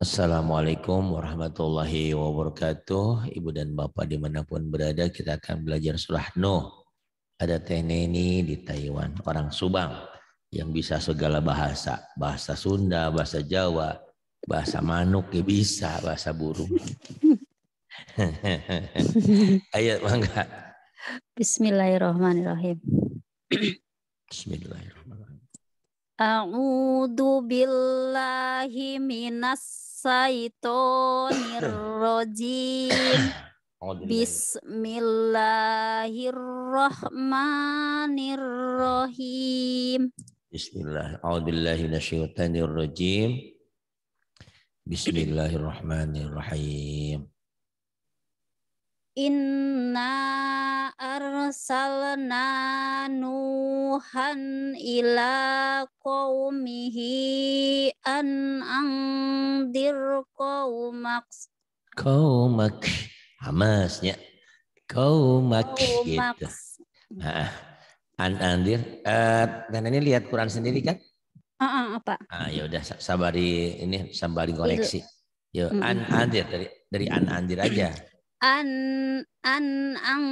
Assalamualaikum warahmatullahi wabarakatuh. Ibu dan Bapak dimanapun berada, kita akan belajar surah Nuh. Ada neni di Taiwan, orang Subang yang bisa segala bahasa. Bahasa Sunda, bahasa Jawa, bahasa Manuk ya bisa, bahasa burung. Ayat mangga. Bismillahirrahmanirrahim. Bismillahirrahmanirrahim. A'udhu billahi minas saytonirrojim rajim. Bismillahirrahmanirrahim. Bismillahirrahmanirrahim. Inna arsalna nuhan ila qawmihi an angdir qawmak. Qawmak. Hamasnya. Qawmak. Qawmak. Gitu. Nah, an angdir. Uh, eh, dan ini lihat Quran sendiri kan? Uh, uh, apa? Ah, ya udah sabari ini sambari koleksi. Yo, an andir dari dari an andir aja an an ang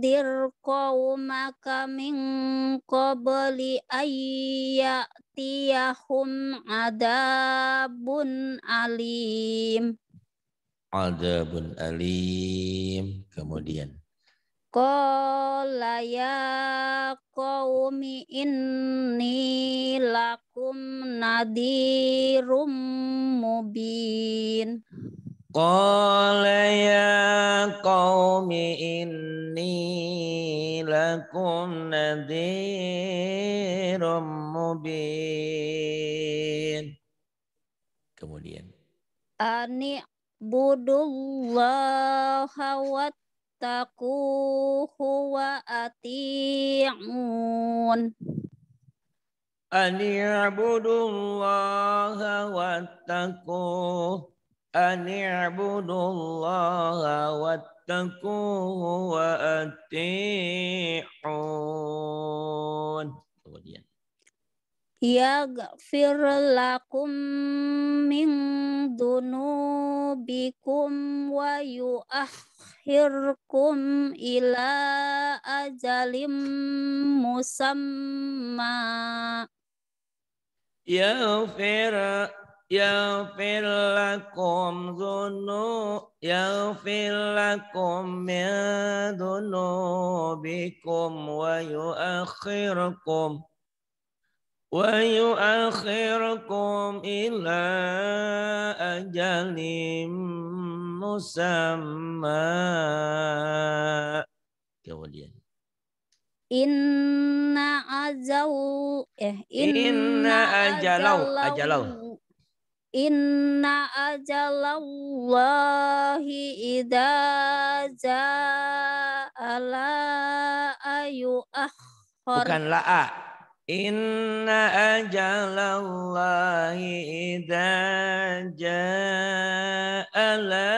angdir qaumaka min qabli ada adabun alim adabun alim kemudian Qala ya qawmi inni lakum nadirum mubin. Qala ya qaumi inni lakum nadhirum mubin. Kemudian. Ani budullaha wattaquhu wa ati'un. Ani budullaha wattaquhu أن اعبدوا الله واتقوه وأطيعون kemudian yaghfir lakum min dunubikum wa yuakhirkum ila ajalim musamma yaghfir yaghfir lakum dhunu yaghfir lakum min dhunubikum wa yuakhirkum wa yuakhirkum ila ajalim musamma kemudian inna azau eh inna, ajalau, ajalau. Inna ajalallahi idza jaa la ayu akhar. Bukan la'a. Inna ajalallahi idza jaa la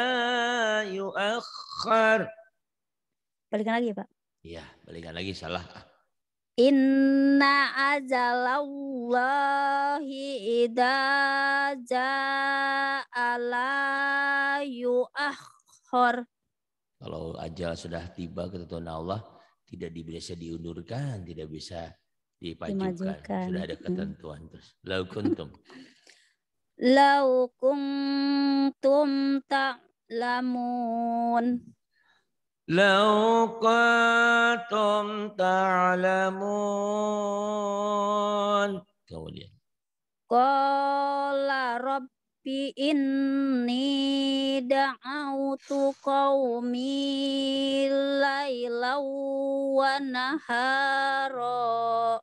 akhar. Balikan lagi, ya, Pak. Iya, balikan lagi salah. Inna ajalallahi idza la yuakhir. Kalau ajal sudah tiba ketentuan Allah, tidak bisa diundurkan, tidak bisa dipajukan. Sudah ada hmm. ketentuan terus. Lau kuntum. Lau kuntum ta'lamun. لو كنتم تعلمون kemudian qala rabbi inni da'autu qawmi lailaw wa nahara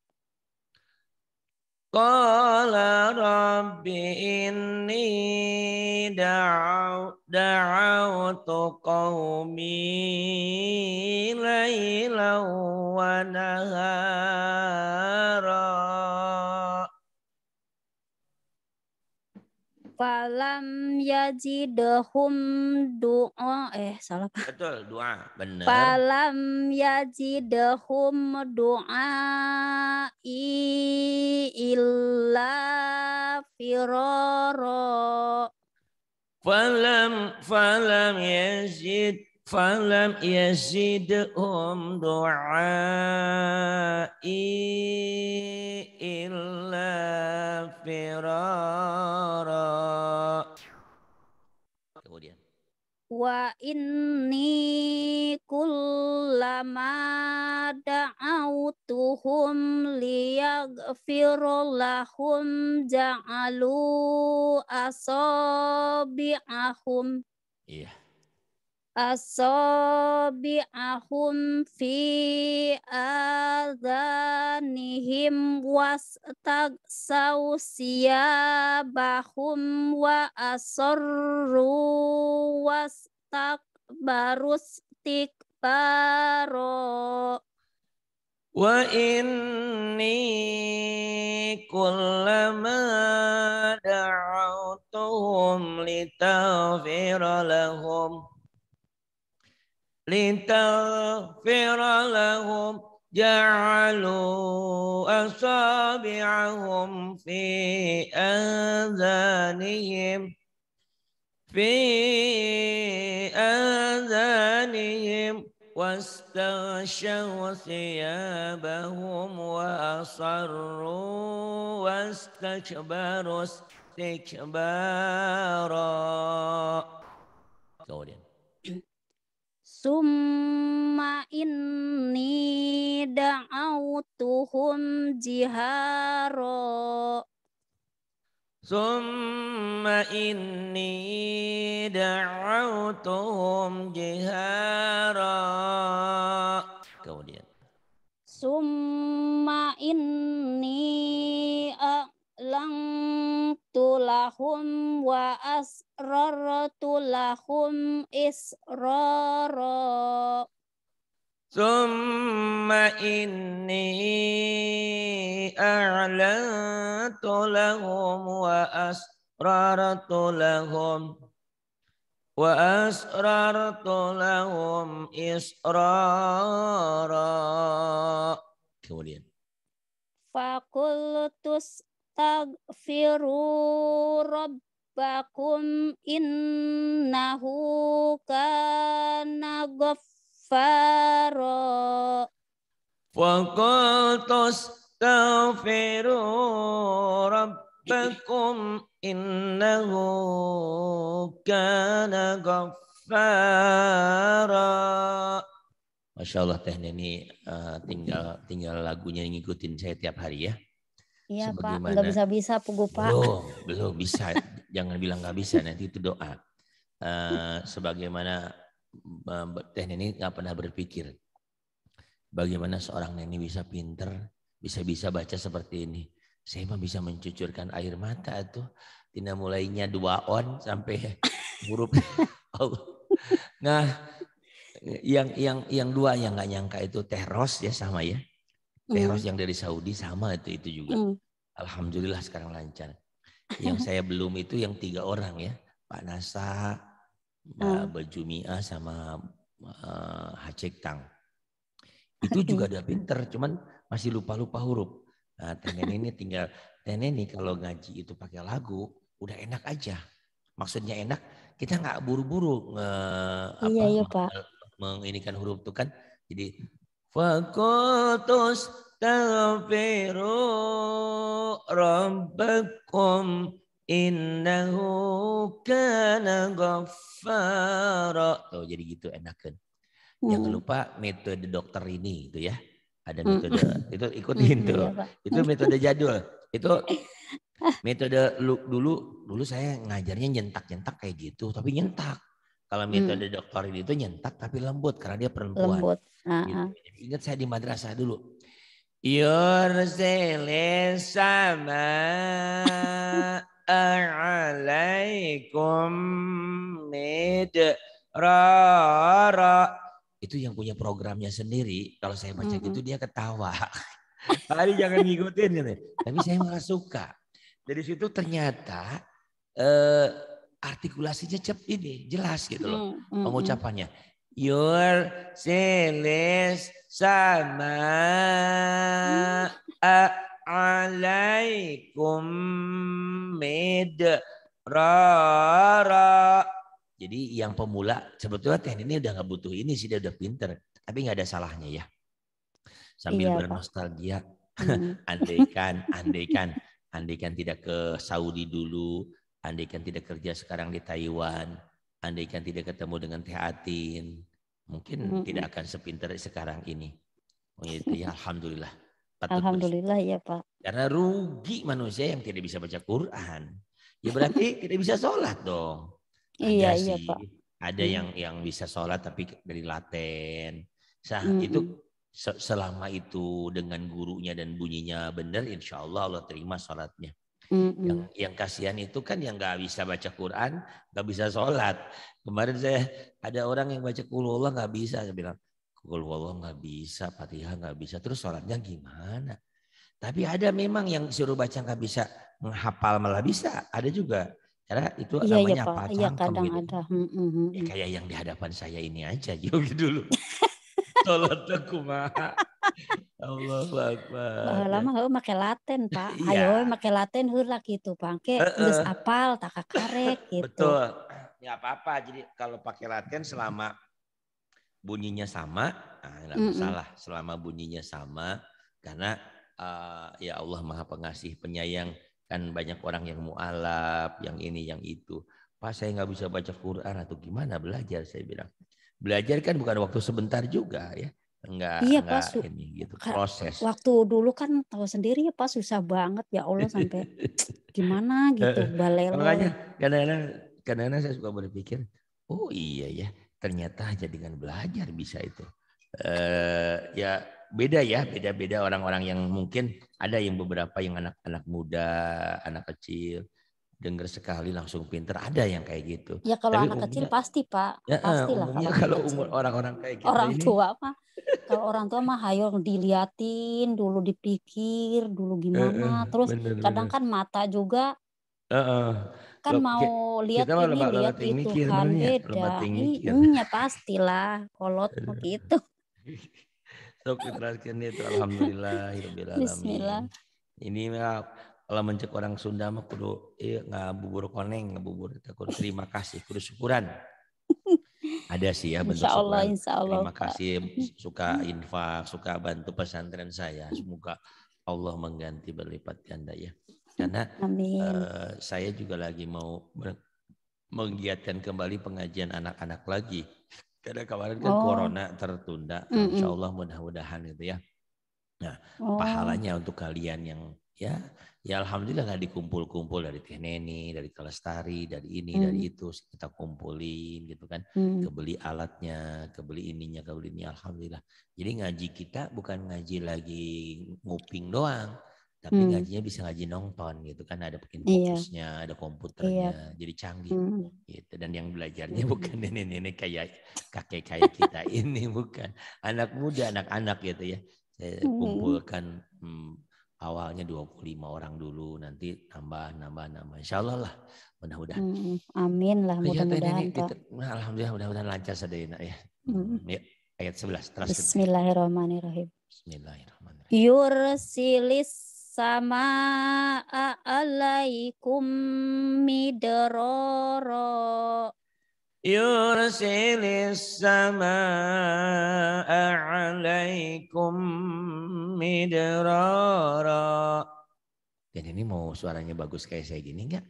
قال رب إني دعو دعوت قومي ليلا ونهارا Falam yajidhum du'a eh salah Pak. Betul, doa. Benar. Falam yajidhum du'a illa firara. Falam falam yajid falam yazidhum du'ai illa firara kemudian wa inni kullama da'autuhum liyaghfir ja'alu asabi'ahum iya yeah asabi'ahum fi adhanihim sausia bahum wa asorru wastakbarus tikbaro wa inni kullama da'autuhum litaghfira lahum لتغفر لهم جعلوا أصابعهم في آذانهم في آذانهم واستغشوا ثيابهم وأصروا واستكبروا استكبارا. Summa inni da'autuhum jiharo. Summa inni da'autuhum jiharo Kemudian. Summa inni a'lang lahum wa asrartu lahum israra Summa inni a'lantu lahum wa asrartu lahum wa asrartu lahum israra Kemudian Fakultus tagfiru rabbakum innahu kana ghaffara wa qultus rabbakum innahu kana ghaffara Masya Allah teh ini uh, eh, tinggal tinggal lagunya ngikutin saya tiap hari ya. Iya Pak, nggak bisa-bisa pugu Pak. Belum, belum bisa. Jangan bilang nggak bisa, nanti itu doa. Uh, sebagaimana Teh ini nggak pernah berpikir bagaimana seorang Neni bisa pinter, bisa-bisa baca seperti ini. Saya mah bisa mencucurkan air mata itu, tidak mulainya dua on sampai huruf Allah. Nah, yang yang yang dua yang nggak nyangka itu Teh Ros ya sama ya. Peros iya. yang dari Saudi sama itu itu juga. Mm. Alhamdulillah sekarang lancar. Yang saya belum itu yang tiga orang ya, Pak Nasa, Mbak mm. Bajumia sama uh, Hacek Tang. Itu juga udah pinter, cuman masih lupa-lupa huruf. Nah, Tenen ini tinggal Tenen ini kalau ngaji itu pakai lagu udah enak aja. Maksudnya enak, kita nggak buru-buru nge, iya, apa, iya, Pak. menginikan huruf itu kan. Jadi فقلت tafiru Rabbakum innahu kana ghaffara. Tuh oh, jadi gitu enakan. Hmm. Jangan lupa metode dokter ini itu ya. Ada hmm. metode hmm. itu ikutin hmm, tuh. Iya, itu metode jadul. Itu metode dulu dulu saya ngajarnya nyentak-nyentak kayak gitu tapi nyentak. Kalau hmm. metode hmm. doktorin itu nyentak tapi lembut karena dia perempuan. Lembut. Uh-huh. Ingat saya di madrasah dulu. Yur sama alaikum midrara. Itu yang punya programnya sendiri. Kalau saya baca hmm gitu hmm. dia ketawa. Hari jangan ngikutin gitu. Tapi saya malah suka. Dari situ ternyata eh, artikulasinya cep ini jelas gitu loh mm, mm, pengucapannya. Your sales sama hmm. eh, alaikum med rara. Jadi yang pemula sebetulnya ini udah nggak butuh ini sih dia udah pinter, tapi nggak ada salahnya ya. Sambil iya, bernostalgia, hmm. andaikan, andaikan, andaikan tidak ke Saudi dulu, andaikan tidak kerja sekarang di Taiwan, andaikan tidak ketemu dengan Teh Atin, mungkin mm -hmm. tidak akan sepinter sekarang ini. Oh, itu ya iya, alhamdulillah. Patut alhamdulillah ya Pak. Karena rugi manusia yang tidak bisa baca Quran. Ya berarti tidak bisa sholat dong. Ada iya, iya sih, iya Pak. Ada mm. yang yang bisa sholat tapi dari Laten. Sah mm -hmm. itu selama itu dengan gurunya dan bunyinya benar, insya Allah Allah terima sholatnya. Mm-hmm. Yang yang kasihan itu kan yang nggak bisa baca Quran, nggak bisa sholat. Kemarin saya ada orang yang baca Allah nggak bisa, saya bilang Allah nggak bisa, fatihah nggak bisa, terus sholatnya gimana? Tapi ada memang yang suruh baca nggak bisa, menghafal malah bisa, ada juga. Karena itu ya, namanya iya, apa? ya, kadang gitu. ada. Mm hmm, Ya, kayak yang di hadapan saya ini aja, yuk dulu. Sholat kumaha. Allah Akbar. lama lama kau pakai laten Pak. Iya. Ayo pakai laten hurlah gitu bangke geus apal tak gitu. Betul. Ya apa-apa. Jadi kalau pakai laten selama bunyinya sama, nah, mm -mm. masalah. Selama bunyinya sama karena uh, ya Allah Maha Pengasih, Penyayang kan banyak orang yang mualaf, yang ini, yang itu. Pak saya nggak bisa baca Quran atau gimana belajar saya bilang. Belajar kan bukan waktu sebentar juga ya enggak iya enggak pak ini gitu proses waktu dulu kan tahu sendiri ya pak susah banget ya allah sampai gimana gitu balelo makanya kadang-kadang kadang-kadang saya suka berpikir oh iya ya ternyata aja dengan belajar bisa itu eh ya beda ya beda-beda orang-orang yang mungkin ada yang beberapa yang anak-anak muda anak kecil dengar sekali langsung pinter ada yang kayak gitu. Ya kalau Tapi anak umumnya, kecil pasti pak, ya, pastilah. Umumnya kalau umur orang-orang kayak gitu. Orang ini. tua mah, kalau orang tua mah hayo diliatin dulu, dipikir dulu gimana, terus bener, kadang kan mata juga Uh, uh. kan Loh, mau lihat ini lihat itu mikir, kan beda. pasti pastilah kolot begitu. Sok itu alhamdulillah Bismillah. Ini kalau mencek orang Sunda mah kudu iya, nggak bubur koneng nggak bubur kudu terima kasih kudu syukuran ada sih ya bentuk insya Allah, syukuran. Insya Allah, terima kasih suka infak suka bantu pesantren saya semoga Allah mengganti berlipat ganda ya karena Uh, saya juga lagi mau menggiatkan kembali pengajian anak-anak lagi karena kemarin kan oh. corona tertunda Insya Allah mudah-mudahan gitu ya nah oh. pahalanya untuk kalian yang ya Ya alhamdulillah nggak dikumpul-kumpul dari Teh Neni, dari Kelestari, dari ini, hmm. dari itu kita kumpulin gitu kan. Hmm. Kebeli alatnya, kebeli ininya, kebeli ini alhamdulillah. Jadi ngaji kita bukan ngaji lagi nguping doang, tapi hmm. ngajinya bisa ngaji nonton gitu kan ada bikin iya. fokusnya iya. ada komputernya iya. jadi canggih hmm. gitu dan yang belajarnya iya. bukan nenek-nenek kayak kakek kayak kita ini bukan anak muda anak-anak gitu ya saya hmm. kumpulkan hmm, awalnya 25 orang dulu nanti tambah nambah nambah insya Allah lah mudah-mudahan hmm, hmm. amin lah oh iya, mudah-mudahan nah, alhamdulillah mudah-mudahan lancar saja ya hmm. hmm. ya ayat 11 terus Bismillahirrahmanirrahim Bismillahirrahmanirrahim yursilis sama alaikum midroro يرسل السماء عليكم مدرارا Dan ini mau suaranya bagus kayak saya gini enggak?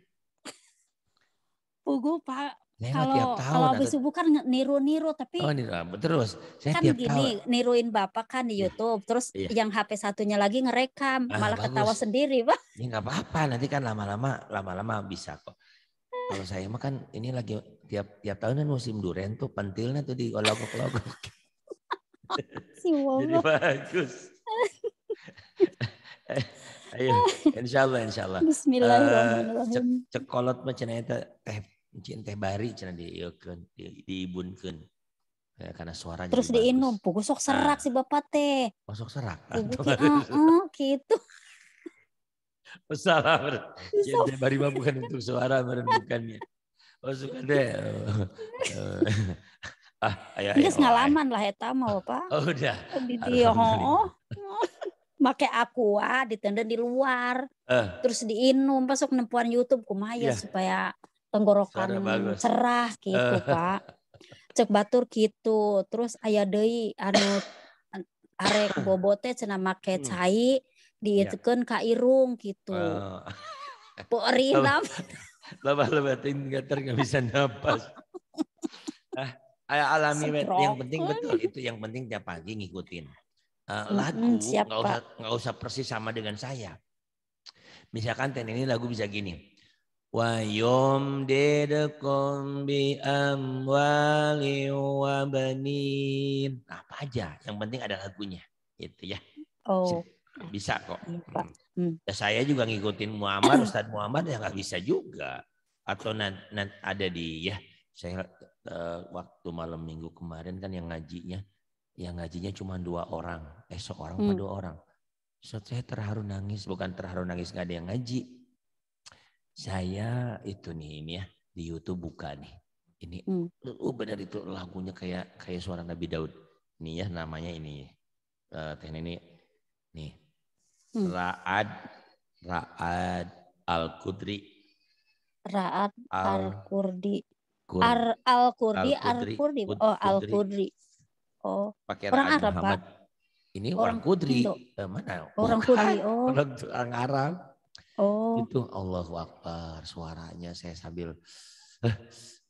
Pugu Pak. kalau, tiap tahun. Kalau habis subuh kan niru-niru tapi Oh, niru. Ah, terus saya kan tiap gini tahun. niruin Bapak kan di iya. YouTube, terus iya. yang HP satunya lagi ngerekam, ah, malah bagus. ketawa sendiri, Pak. Ini ya, enggak apa-apa, nanti kan lama-lama lama-lama bisa kok. Kalau saya mah kan ini lagi tiap tiap tahun kan musim durian tuh pentilnya tuh diolok-olok. si Jadi bagus. Ayo, insya Allah, insya Allah. Bismillahirrahmanirrahim. Uh, eh, cek, cekolot macam itu, teh cina teh bari cina di ibunkun Ya, karena suaranya terus diinum pugu sok serak ah. si bapak teh oh, sok serak ah, ah, ah, gitu Salah bercinta iya, barima bukan untuk suara merendukannya. Oh suka deh. ah, ayah, ya, ini ya. ngalaman lah eta mau apa? Oh udah. Di dia oh, oh. Make aqua ditenden di luar. Uh. Terus diinum pasok nempuan YouTube kumaya yeah. supaya tenggorokan cerah gitu, uh. Pak. Cek batur gitu. Terus ayah deui anu arek bobote cenah make hmm. cai. Hmm Iya. diitukeun ya. ka irung gitu. Oh. Pori lebat laba ting gater nggak bisa napas. ah, alami Sentro. yang penting betul itu yang penting tiap pagi ngikutin. Uh, lagu nggak usah nggak usah persis sama dengan saya. Misalkan ten ini lagu bisa gini. Wa yom dedekom bi amwali wa banin. Apa aja, yang penting ada lagunya. Gitu ya. Oh. Bisa kok. Iya, hmm. Hmm. Ya, saya juga ngikutin Muhammad, Ustadz Muhammad ya nggak bisa juga. Atau nanti ada di ya saya uh, waktu malam minggu kemarin kan yang ngajinya, yang ngajinya cuma dua orang, eh seorang hmm. dua orang. So, saya terharu nangis, bukan terharu nangis nggak ada yang ngaji. Saya itu nih ini ya di YouTube buka nih. Ini hmm. oh benar itu lagunya kayak kayak suara Nabi Daud. Nih ya namanya ini. Eh uh, ini. Nih raat hmm. Ra'ad Ra'ad Al-Qudri. Ra'ad Al-Kurdi. Ar Al-Kurdi Al-Kurdi. Al oh, Al-Qudri. Oh. Pakai orang Arab, Muhammad. Pak. Ini orang, orang Kudri. Eh, mana? Orang Kudri. Oh. Orang, orang Arab. Oh. Itu Allahu Akbar suaranya saya sambil eh,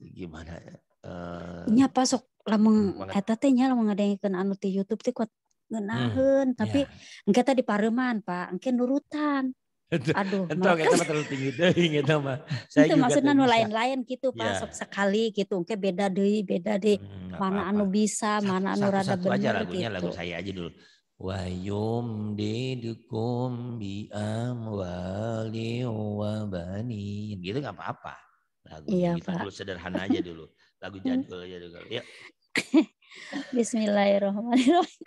gimana? Eh, Nya pasok lamun eta teh nya lamun ngadaengkeun anu di YouTube teh kuat ngenahen hmm. tapi yeah. engke tadi pareman pak engke nurutan Aduh, entah kita terlalu tinggi deh, gitu mah. Saya itu maksudnya nu lain-lain gitu pak, yeah. sekali gitu, mungkin beda deh, beda deh. Hmm, mana apa -apa. anu bisa, satu, mana anu rada benar aja lagunya, gitu. lagu saya aja dulu. Wa yumdidukum bi amwali wa bani. Gitu nggak apa-apa. Lagu iya, gitu. sederhana aja dulu. Lagu hmm. jadul aja dulu. Yuk. Bismillahirrahmanirrahim.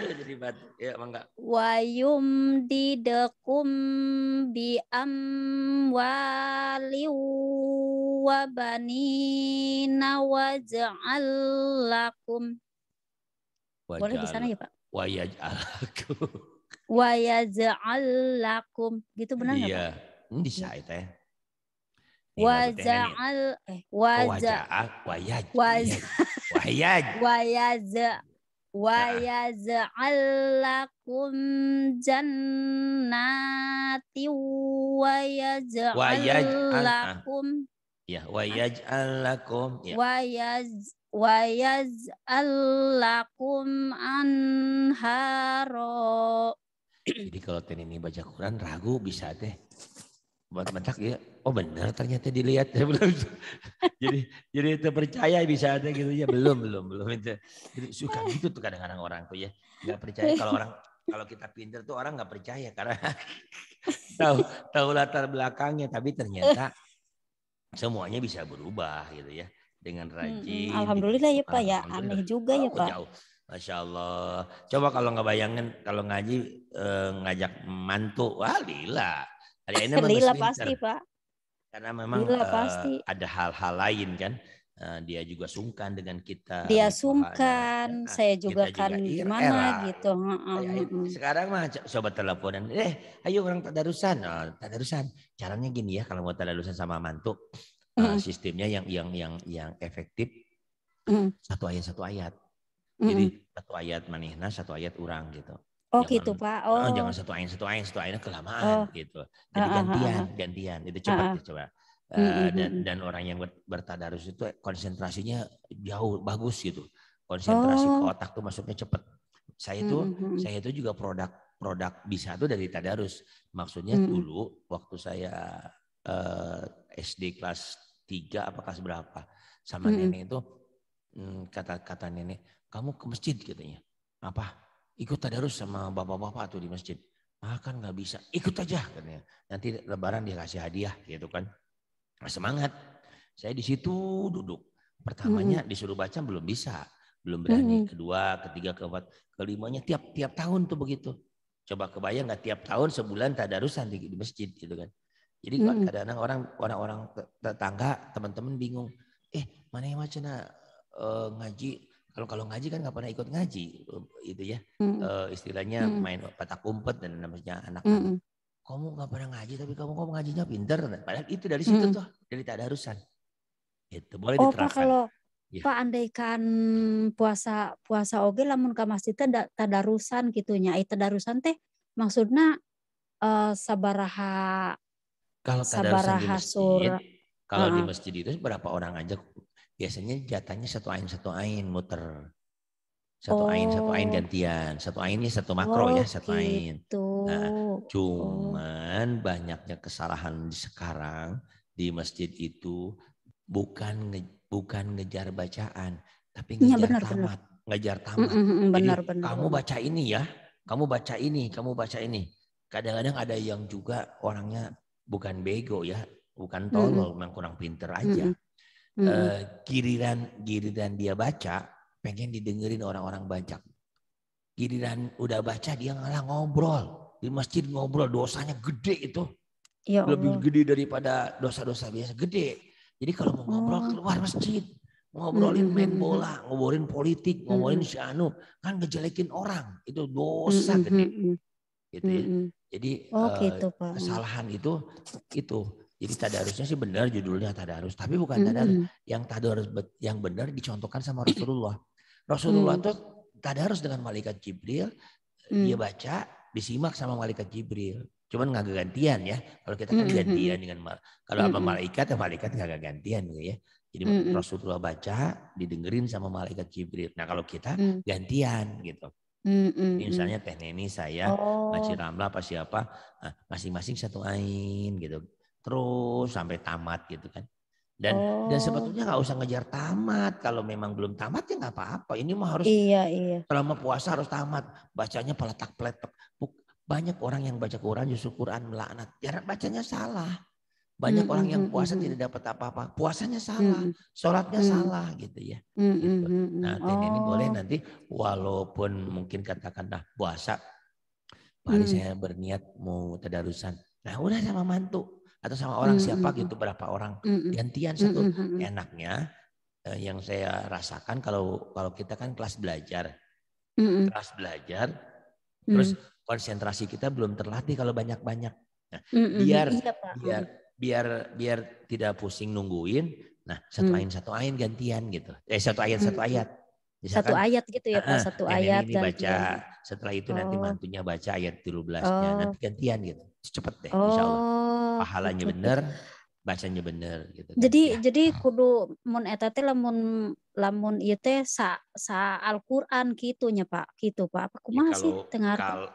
Jadi Ya, mangga. Wayum didekum bi amwali wa banina waj'al lakum. Boleh di sana ya, Pak? Wayaj'al lakum. Wayaj'al lakum. Gitu benar nggak Iya. di hmm, bisa teh. ya. Waja'al eh waja waja'al Wahiyaj. Wayaz. Nah. alakum jannati alakum. Ah. Ya, alakum. ya. Wayaz alakum anharo. Jadi kalau ten ini baca Quran ragu bisa teh. Buat mentak ya oh benar ternyata dilihat belum jadi jadi terpercaya bisa ada gitu ya belum belum belum itu jadi suka gitu tuh kadang-kadang orang tuh ya nggak percaya kalau orang kalau kita pinter tuh orang nggak percaya karena tahu tahu latar belakangnya tapi ternyata semuanya bisa berubah gitu ya dengan rajin. Hmm, alhamdulillah ya Pak ya aneh juga ya oh, Pak. Jauh. Masya Allah. Coba kalau nggak bayangin kalau ngaji eh, ngajak mantu, wah lila. Hari ini lila pasti Pak. Karena memang Bila, uh, eh, ada hal-hal lain kan. Uh, dia juga sungkan dengan kita. Dia gitu kan. sungkan, nah, saya juga kan juga iya, gimana gitu. Iya, iya. Sekarang mah sobat teleponan, eh ayo orang tadarusan, oh, eh, tadarusan. Caranya gini ya kalau mau tadarusan sama mantu, uh, sistemnya yang yang yang yang efektif mm. satu ayat satu ayat. Jadi satu ayat manihna, satu ayat orang gitu. Oh jangan, gitu pak. Oh. oh jangan satu ain satu ain satu ainnya kelamaan oh. gitu. Jadi uh, gantian gantian itu cepat uh, uh. coba. Uh, mm -hmm. dan mm. dan orang yang bertadarus itu konsentrasinya jauh bagus gitu. Konsentrasi oh. ke otak tuh masuknya cepat. Saya itu mm -hmm. saya itu juga produk produk bisa tuh dari tadarus. Maksudnya mm -hmm. dulu waktu saya uh, eh, SD kelas 3 apa kelas berapa sama mm -hmm. nenek itu hmm, kata kata nenek kamu ke masjid katanya apa ikut tadarus sama bapak-bapak tuh di masjid. Ah kan nggak bisa, ikut aja katanya. Nanti lebaran dia kasih hadiah gitu kan. Nah, semangat. Saya di situ duduk. Pertamanya hmm. disuruh baca belum bisa, belum berani. Hmm. Kedua, ketiga, keempat, kelimanya tiap tiap tahun tuh begitu. Coba kebayang nggak tiap tahun sebulan tadarusan di, di masjid gitu kan. Jadi kan hmm. kadang-kadang orang orang-orang tetangga teman-teman bingung, eh mana yang macam uh, ngaji kalau kalau ngaji kan nggak pernah ikut ngaji, itu ya mm. uh, istilahnya mm. main patah kumpet dan namanya anak. Mm. Kamu nggak pernah ngaji tapi kamu ngomong ngajinya pinter. Padahal itu dari situ mm. tuh dari tak ada urusan. Itu boleh oh, diterapkan. Pak, kalau ya. Pak andaikan puasa puasa oge lamun ke masjid teh tadarusan gitunya. Itu tadarusan teh maksudnya uh, eh, sabaraha kalau sabaraha sur kalau uh -huh. di masjid itu berapa orang aja biasanya jatahnya satu ain satu ain muter satu oh. ain satu ain oh. gantian satu ainnya satu makro ya, oh, ya satu gitu. ain nah oh. cuman oh. banyaknya kesalahan di sekarang di masjid itu bukan nge, bukan ngejar bacaan tapi iya, ngejar ya, benar, tamat benar. ngejar tamat mm, mm, benar, jadi benar, kamu baca ini ya kamu baca ini kamu baca ini kadang-kadang ada yang juga orangnya bukan bego ya bukan tolol mm. memang kurang pinter aja mm mm -hmm. uh, giliran giliran dia baca pengen didengerin orang-orang baca giliran udah baca dia ngalah ngobrol di masjid ngobrol dosanya gede itu ya Allah. lebih gede daripada dosa-dosa biasa gede jadi kalau mau ngobrol oh. keluar masjid ngobrolin main bola ngobrolin politik ngobrolin mm si anu kan ngejelekin orang itu dosa mm -hmm. gede gitu ya. Jadi oh, eh, gitu, Pak. kesalahan itu itu jadi tadarusnya sih benar judulnya tadarus, tapi bukan tadarus. Mm -hmm. Yang tadarus yang benar dicontohkan sama Rasulullah. Rasulullah mm. tuh tadarus dengan malaikat Jibril, mm. dia baca, disimak sama malaikat Jibril. Cuman nggak gantian ya. Kalau kita kan mm -hmm. gantian dengan kalau apa malaikat ya malaikat nggak gantian gitu ya. Jadi mm -hmm. Rasulullah baca, didengerin sama malaikat Jibril. Nah kalau kita mm. gantian gitu. Mm, -hmm. misalnya teh neni saya, oh. Masih Ramla apa siapa, ah, masing-masing satu ain gitu terus sampai tamat gitu kan. Dan oh. dan sebetulnya nggak usah ngejar tamat kalau memang belum tamat ya nggak apa-apa. Ini mah harus iya, iya. selama puasa harus tamat. Bacanya peletak peletak. Banyak orang yang baca Quran justru Quran melaknat. Jarak ya, bacanya salah. Banyak hmm orang yang mm, mm, puasa hmm tidak dapat apa-apa. Puasanya salah, hmm sholatnya hmm salah gitu ya. hmm Gitu. Nah, oh. ini boleh nanti walaupun mungkin katakanlah puasa, hari hmm saya berniat mau tadarusan. Nah, udah sama mantu atau sama orang mm -hmm. siapa hmm, gitu hmm. berapa orang mm -hmm. gantian hmm, satu mm -hmm. enaknya eh, yang saya rasakan kalau kalau kita kan kelas belajar mm -hmm. kelas belajar mm -hmm. terus konsentrasi kita belum terlatih kalau banyak banyak nah, mm -hmm. biar iya, biar biar biar tidak pusing nungguin nah satu mm -hmm. ayat satu ayat gantian gitu eh satu ayat mm -hmm. satu ayat Misalkan, satu kan? ayat gitu ya Pak, satu nenek ayat ini baca. baca. Setelah itu oh. nanti mantunya baca ayat 17-nya, oh. nanti gantian gitu. Cepet deh oh. insya Allah. Oh. Pahalanya bener bacanya bener gitu. Kan. Jadi ya. jadi kudu mun eta teh lamun lamun ieu teh sa sa Al-Qur'an kitunya Pak, gitu Pak. Apa ya kumaha ya, sih tengah kal,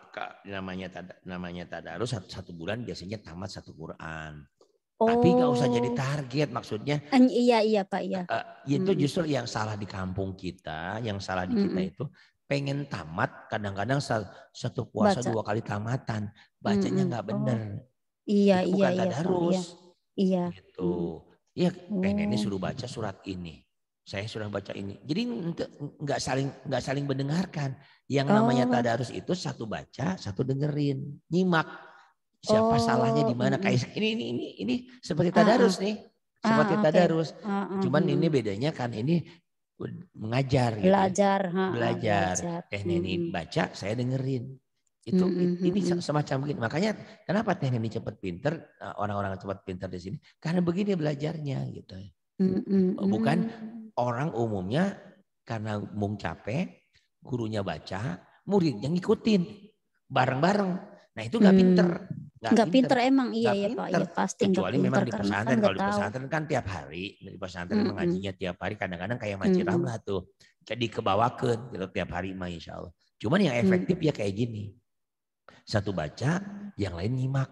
namanya tada, namanya tadarus satu, satu bulan biasanya tamat satu Qur'an. Oh. Tapi nggak usah jadi oh. target maksudnya. An iya iya pak iya. Uh, itu hmm. justru yang salah di kampung kita, yang salah di hmm. kita itu pengen tamat kadang-kadang satu puasa Baca. dua kali tamatan bacanya hmm, hmm. nggak hmm. bener. Oh. Iya itu iya bukan iya. Tadarus. Iya. iya. Gitu. Iya pengen pengennya suruh oh. baca surat ini. Saya sudah baca ini. Jadi nggak saling nggak saling mendengarkan. Yang namanya tadarus itu satu baca, satu dengerin, nyimak siapa oh, salahnya di mana kayak ini ini ini ini seperti ah, ah. tadarus nih seperti uh, ah, okay. tadarus uh, uh, cuman ini bedanya kan ini mengajar gitu ya. belajar gitu. uh, belajar, belajar. teh neni baca saya dengerin itu hmm, ini semacam begini makanya kenapa teh ini cepat pinter eh, orang-orang cepat pinter di sini karena begini belajarnya gitu hmm, bukan orang umumnya karena mung capek gurunya baca murid yang ngikutin bareng-bareng nah itu nggak mm. pinter nggak pinter. pinter emang iya ya pak ya pasti kecuali memang di pesantren kalau di pesantren kan tiap hari di pesantren mm -hmm. mengajinya tiap hari kadang-kadang kayak ngaji mm -hmm. lah tuh jadi kebawakan gitu tiap hari mah insya Allah cuman yang efektif mm -hmm. ya kayak gini satu baca yang lain nyimak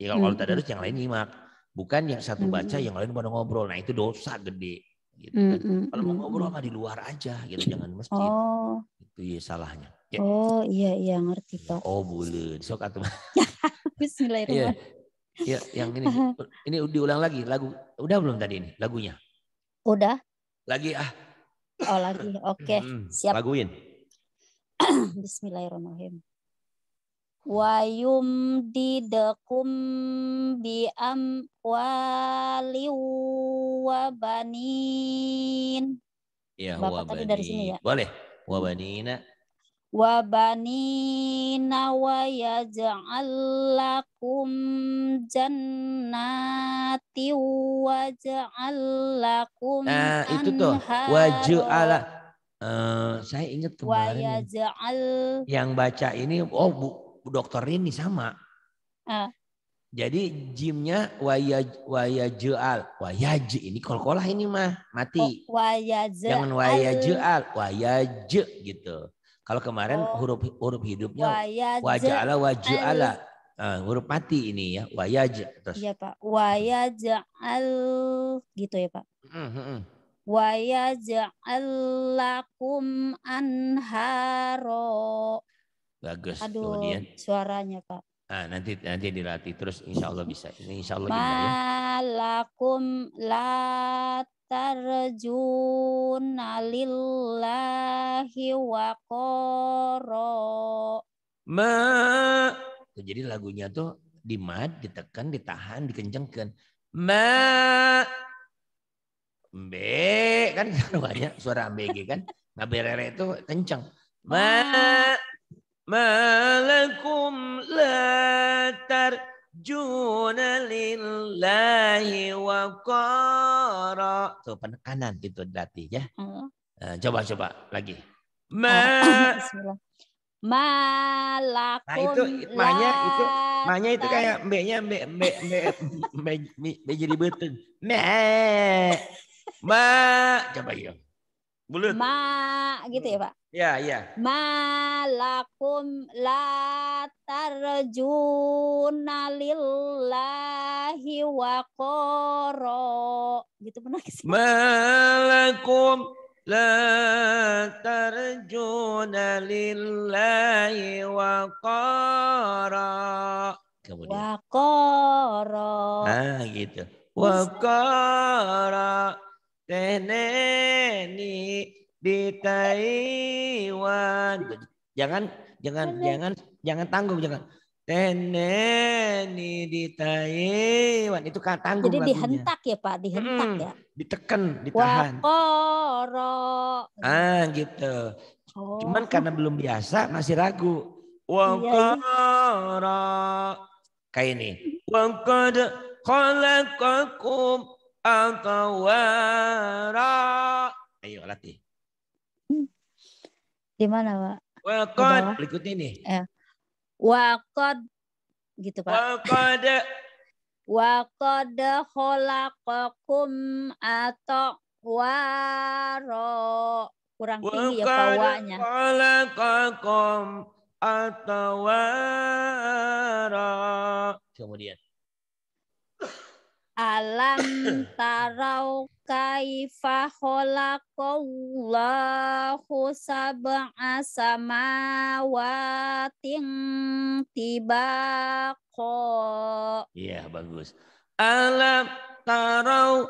ya kalau mm -hmm. tadarus yang lain nyimak bukan yang satu baca mm -hmm. yang lain mau ngobrol nah itu dosa gede gitu mm -hmm. kalau mau ngobrol mah di luar aja gitu jangan masjid oh. itu ya salahnya ya. oh iya iya ngerti ya, pak oh bulan sok atuh Bismillahirrahmanirrahim. Iya, iya, yang ini. ini diulang lagi lagu. Udah belum tadi ini lagunya? Udah. Lagi ah. Oh, lagi. Oke, okay. siap. Laguin. Bismillahirrahmanirrahim. Wa yum didakum bi am wali wabanin. Ya, Bapak wabanin. tadi dari sini ya. Boleh. Wabanina wa banina wa yaj'al lakum jannati wa ja'al lakum nah itu tuh wa ja'ala uh, saya ingat kemarin yang baca ini oh bu, dokter ini sama uh. Jadi jimnya wayaj wayajual wayaj ini kolah ini mah mati. Oh, wayaj jangan wayajual wayaj gitu. Kalau kemarin oh. huruf huruf hidupnya wajah waja'ala. Uh, nah, huruf mati ini ya, wajaj. Iya, Pak. al gitu ya, Pak. Mm hmm, hmm. alakum anharo. Bagus. Aduh, kemudian. suaranya, Pak. Ah, nanti nanti dilatih terus insya Allah bisa. insya Allah bisa ya. Malakum la tarjun alillahi wa koro. Ma. Jadi lagunya tuh dimat, ditekan, ditahan, dikencengkan. Ma. Mbe. kan suaranya suara BG kan. Nah berere itu kenceng. Ma. Ah malakum la tarjuna lillahi wa qara. Tuh penekanan itu berarti ya. Hmm. Eh, coba coba lagi. Ma oh, malakum nah, itu maknya itu maknya itu kayak mbeknya mbek mbek mbek mbek jadi beteng. Ma ma coba yuk. Bulut. Ma gitu ya, Pak? Ya, ya. Malakum la tarjuna lillahi wa qoro. Gitu benar sih? Malakum la tarjuna lillahi wa qoro. Wa qoro. Ah, gitu. Wa qoro teneni di Taiwan. Jangan jangan jangan jangan tanggung jangan. Teneni di Taiwan itu kan tanggung Jadi lagunya. dihentak ya Pak, dihentak hmm, ya. Ditekan, ditahan. Wakoro. Ah gitu. Oh. Cuman karena belum biasa masih ragu. Wakoro. Iya, iya. Kayak ini. Wakoro kum atawara. Ayo latih. Hmm. Di mana, Pak? Waqad. berikut ini. Eh. Ya. Wakod. Gitu, Pak. Waqad. Waqad khalaqakum atau waro. Kurang tinggi ya pawanya. Waqad atau waro. Kemudian. Alam tarau kaifa khalaqallahu sab'a samawatin tibaqa. Iya, bagus. Alam tarau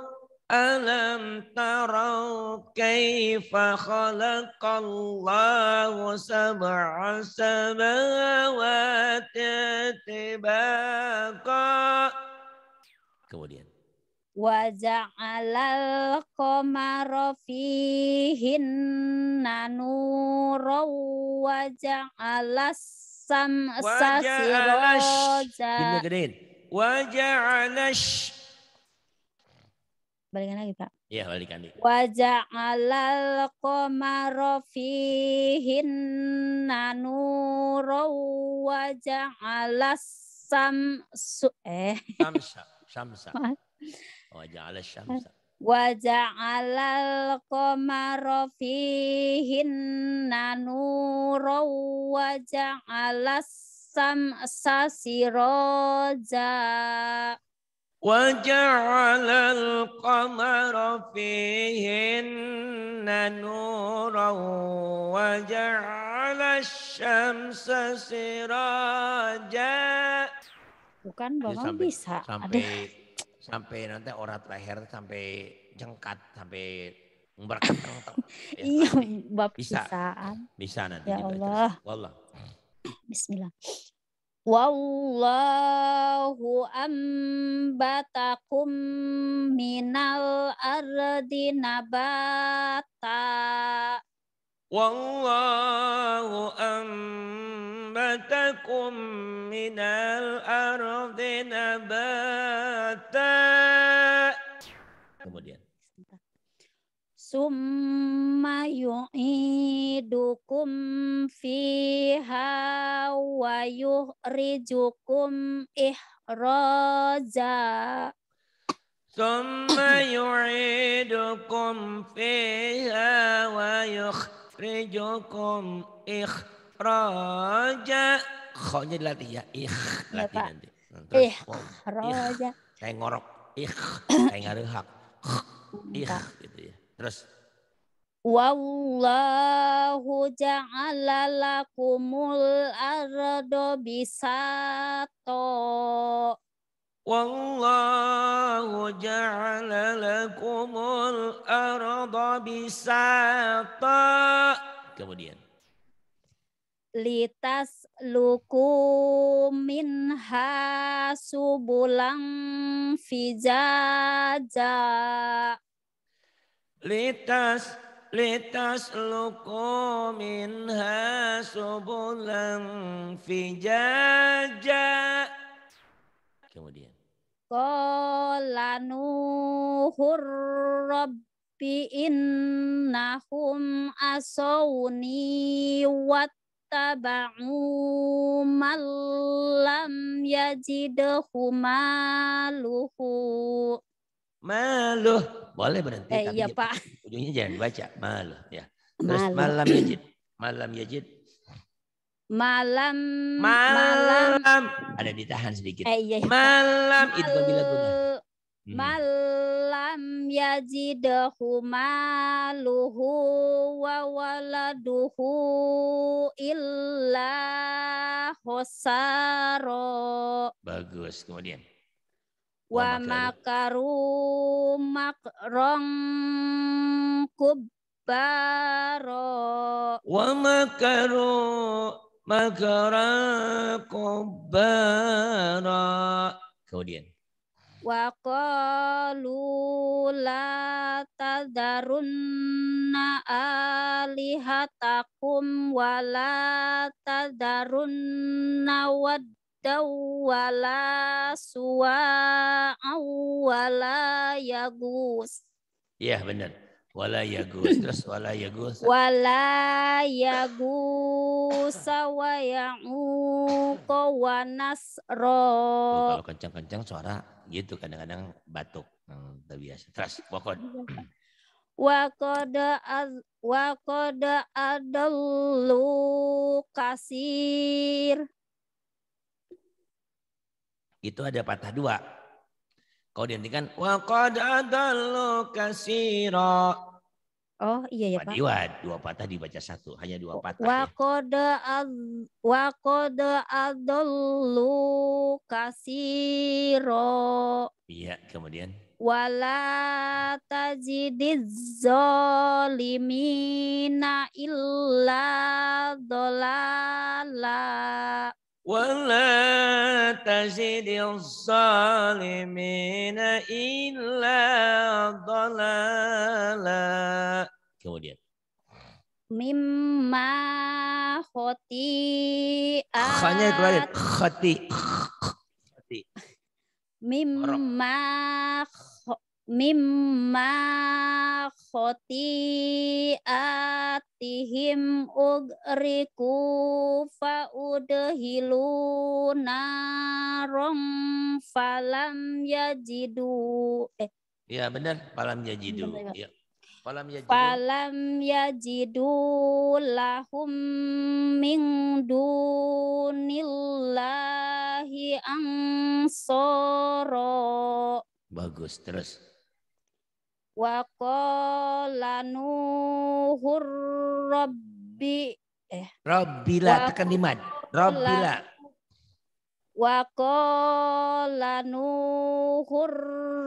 alam tarau kaifa khalaqallahu sab'a samawatin tibaqa kemudian wa ja'alal qamara fihinna nuran wa ja'alas sam'a siraja wa ja'alash Balikan lagi, Pak. Iya, balikan lagi. Wa ja'alal qamara fihinna nuran wa ja'alas sam eh. Samsa syamsa. Wa ja'ala syamsa. Wa ja'ala al-qamara fihinna nuran wa ja'ala as-samsa siraja. Wa ja'ala al-qamara fihinna nuran wa siraja. Bukan bapak sampai, bisa. Sampai Aduh. sampai nanti orang terakhir sampai jengkat sampai berkat. ya, iya, bab bisa. bisaan Bisa nanti. Ya Allah. Wallah. Bismillah. Wallahu ambatakum minal ardi nabata. Wallahu ambatakum أنبتكم من الأرض نباتا kemudian summa yu'idukum fiha wa yukhrijukum ihraza ثم يعيدكم فيها ويخرجكم إخراجا ikhroja. Khonya dilatih ya. Ikh. latihan iya, latih nanti. Terus, ikhroja. Ikh. Kayak ngorok. Ikh. Kayak hak. Ikh. Iya, gitu ya. Terus. Wallahu ja'ala lakumul ardo bisato. Wallahu ja'ala lakumul ardo bisato litas luku minha subulang fijaja litas litas luku minha subulang fijaja kemudian Kola nuhur rabbi innahum asawni wat tabau malam لم maluhu maluh. Boleh berhenti. Eh, iya, Pak. Ujungnya jangan dibaca. Maluh. Ya. Terus malu. malam yajid. Malam yajid. Malam. Malam. malam. Ada ditahan sedikit. Eh, iya, iya. Malam. Itu bila guna malam Malam yazidahu maluhu wa waladuhu illa khosaro. Bagus. Kemudian. Wa makaru makrong kubbaro. Wa makaru Kemudian wa qalu la tadarunna alihatakum wa la tadarunna waddaw wa la suwa'aw wa la yagus. Iya benar. Wala yagus. Terus wala yagus. Wala yagus wa ya'uqa wa nasro. Oh, kalau kencang-kencang suara gitu kadang-kadang batuk hmm, biasa terus wakod wakod ad kasir itu ada patah dua kau dihentikan wakod qad adallu Oh iya ya Pak. Wadiwad, dua patah dibaca satu, hanya dua patah. Wa ya. al wa kode adolu kasiro. Iya, kemudian Walatajidizolimina illa dolala ولا تزد الظالمين kemudian mimma khoti khanya keluarin khoti khoti mimma mimma khoti atihim ugriku fa udhilu narom falam yajidu eh ya benar falam yajidu ya Falam yajidu, Falam yajidu lahum min dunillahi ansoro. Bagus, terus. Wa qala nuhur rabbi eh Rabbila tekan di mad. Rabbila. Wa qala nuhur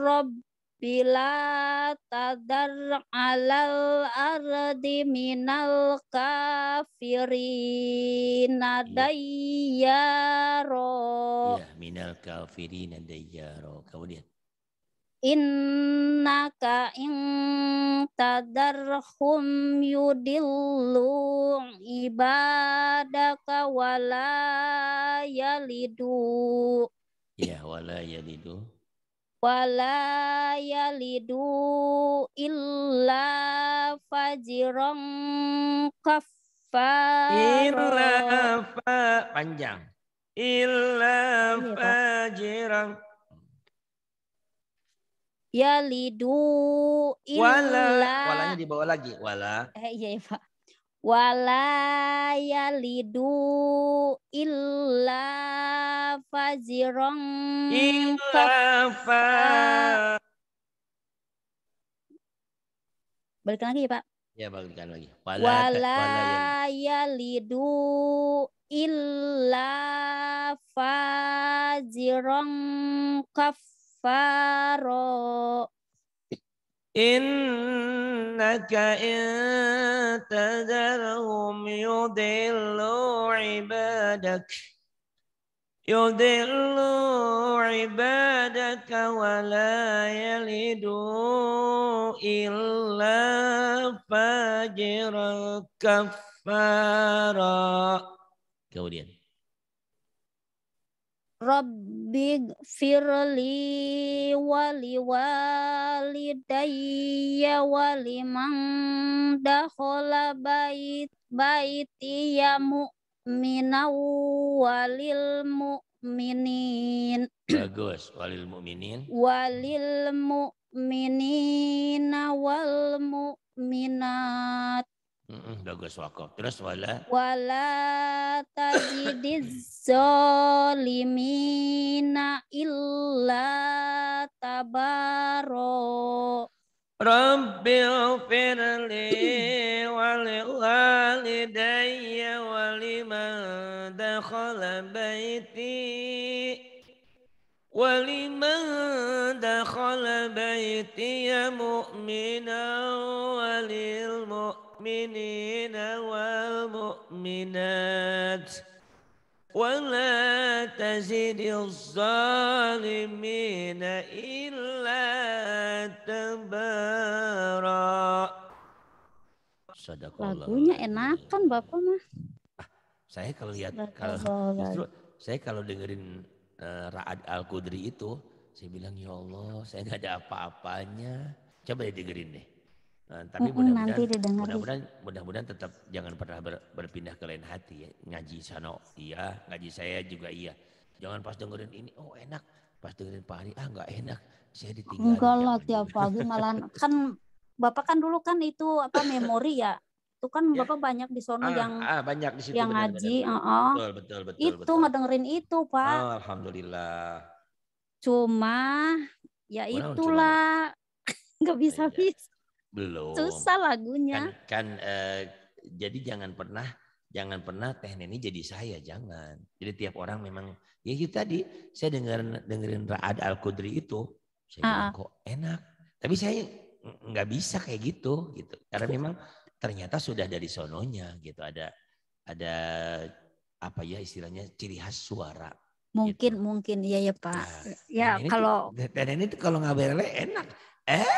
rabbi bila tadar alal ardi minal kafirin iya. adayyaro Ya, minal kafirin adayyaro Kemudian. inna ka in tadarhum yudillu ibadaka wala yalidu. Ya, wala yalidu wala yalidu illa fajirom kaffara illa fa panjang illa iya, fajirom yalidu illa wala walanya dibawa lagi wala eh iya ya pak Wala'yalidu yalidu illa fazirong illa fa balik lagi ya pak ya balik lagi Wala'yalidu wala, illa fazirong kafaro إنك إن تذرهم يضلوا عبادك يضلوا عبادك ولا يلدوا إلا فاجرا كفارا Kemudian Rabbi firli wali walidayya waliman dakhala bait baiti ya mu'mina walil mu'minin bagus walil mu'minin walil mu'minina wal mu'minat Mm-mm, bagus wakaf. Terus wala. Wala tajidiz zalimina illa tabaro. Rabbil firli wal walidayya man dakhala baiti ولمن دخل بيتي مؤمنا وللمؤمنين المؤمنين والمؤمنات ولا تزد الظالمين إلا تبارا Lagunya Lagunya kan Bapak mah. Ah, saya lihat kalau justru saya kalau dengerin uh, Ra'ad Al-Qudri itu, saya bilang ya Allah, saya nggak ada apa-apanya. Coba ya dengerin deh. Eh, tapi mudah-mudahan iya. Mudah-mudahan mudah-mudahan tetap jangan pernah ber, berpindah ke lain hati ya. Ngaji sano iya, ngaji saya juga iya. Jangan pas dengerin ini oh enak, pas dengerin Pak Ari ah nggak enak. Saya ditinggal. Enggak lah tiap pagi malah kan Bapak kan dulu kan itu apa memori ya itu kan ya. bapak banyak di sono ah, yang ah, banyak di situ yang benar, ngaji benar, benar. Uh -oh. betul betul betul itu betul. ngedengerin itu pak oh, alhamdulillah cuma ya itulah nggak bisa oh, bisa belum. Susah lagunya. Kan, kan uh, jadi jangan pernah jangan pernah teh ini jadi saya jangan. Jadi tiap orang memang ya itu tadi saya dengerin dengerin Raad Al Qudri itu saya uh bilang, kok enak. Tapi saya nggak bisa kayak gitu gitu. Karena memang ternyata sudah dari sononya gitu ada ada apa ya istilahnya ciri khas suara. Mungkin gitu. mungkin iya ya Pak. Nah, ya, kalau dan ini kalau nggak berle enak. Eh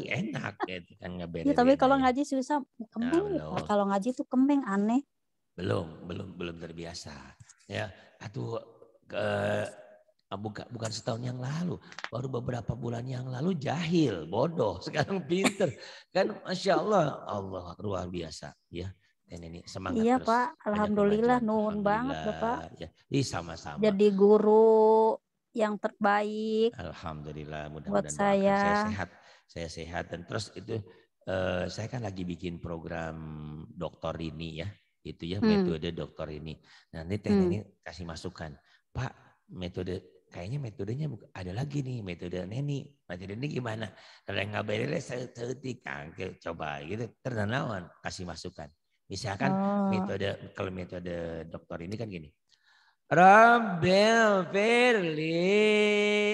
enak gitu kan Ya, tapi kalau ngaji susah nah, kemeng. Nah, kalau ngaji tuh kembang aneh. Belum, belum, belum terbiasa. Ya, atau ke eh, bukan bukan setahun yang lalu, baru beberapa bulan yang lalu jahil, bodoh, sekarang pinter. kan masya Allah, Allah luar biasa. Ya, dan ini semangat. Iya terus. Pak, alhamdulillah, nuhun banget Bapak. Ya, sama-sama. Jadi guru yang terbaik. Alhamdulillah, mudah-mudahan saya. saya sehat saya sehat dan terus itu eh, saya kan lagi bikin program dokter ini ya itu ya hmm. metode dokter nah, ini nanti teh hmm. ini kasih masukan pak metode kayaknya metodenya ada lagi nih metode neni metode ini gimana kalau nggak beres seketik coba gitu ternawan kasih masukan misalkan oh. metode kalau metode dokter ini kan gini Rabbil firli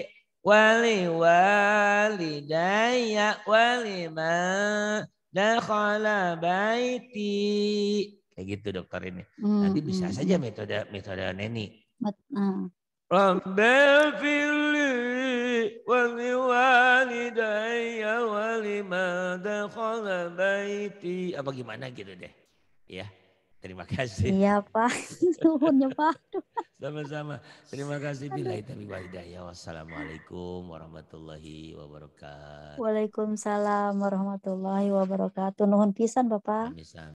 wali walidayya waliman dakhala baiti. Kayak gitu dokter ini. Hmm. Nanti bisa hmm. saja metode metode neni. Nah. Rabbil fili wali wali daya walidayya wa dakhala baiti. Apa gimana gitu deh. Ya. Terima kasih. Iya Pak, nuhunnya Pak. Sama-sama. Terima kasih bila itu hidayah. Wassalamualaikum warahmatullahi wabarakatuh. Waalaikumsalam warahmatullahi wabarakatuh. Nuhun pisan Bapak. Amin.